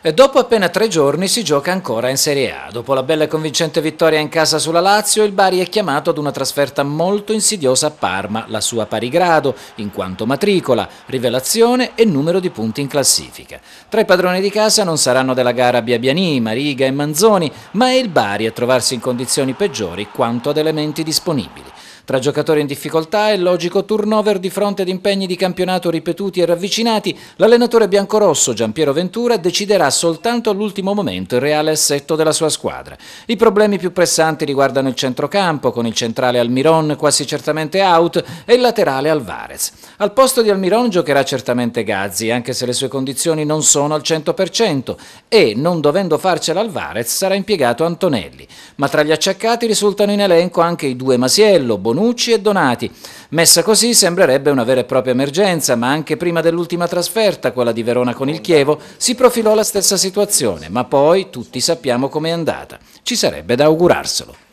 E dopo appena tre giorni si gioca ancora in Serie A. Dopo la bella e convincente vittoria in casa sulla Lazio, il Bari è chiamato ad una trasferta molto insidiosa a Parma, la sua pari grado, in quanto matricola, rivelazione e numero di punti in classifica. Tra i padroni di casa non saranno della gara Biabiani, Mariga e Manzoni, ma è il Bari a trovarsi in condizioni peggiori quanto ad elementi disponibili. Tra giocatori in difficoltà e logico turnover di fronte ad impegni di campionato ripetuti e ravvicinati, l'allenatore biancorosso Giampiero Ventura deciderà soltanto all'ultimo momento il reale assetto della sua squadra. I problemi più pressanti riguardano il centrocampo, con il centrale Almiron quasi certamente out e il laterale Alvarez. Al posto di Almiron giocherà certamente Gazzi, anche se le sue condizioni non sono al 100% e, non dovendo farcela Alvarez, sarà impiegato Antonelli. Ma tra gli acciaccati risultano in elenco anche i due Masiello, Bonucci, Bonucci e Donati. Messa così sembrerebbe una vera e propria emergenza, ma anche prima dell'ultima trasferta, quella di Verona con il Chievo, si profilò la stessa situazione, ma poi tutti sappiamo com'è andata. Ci sarebbe da augurarselo.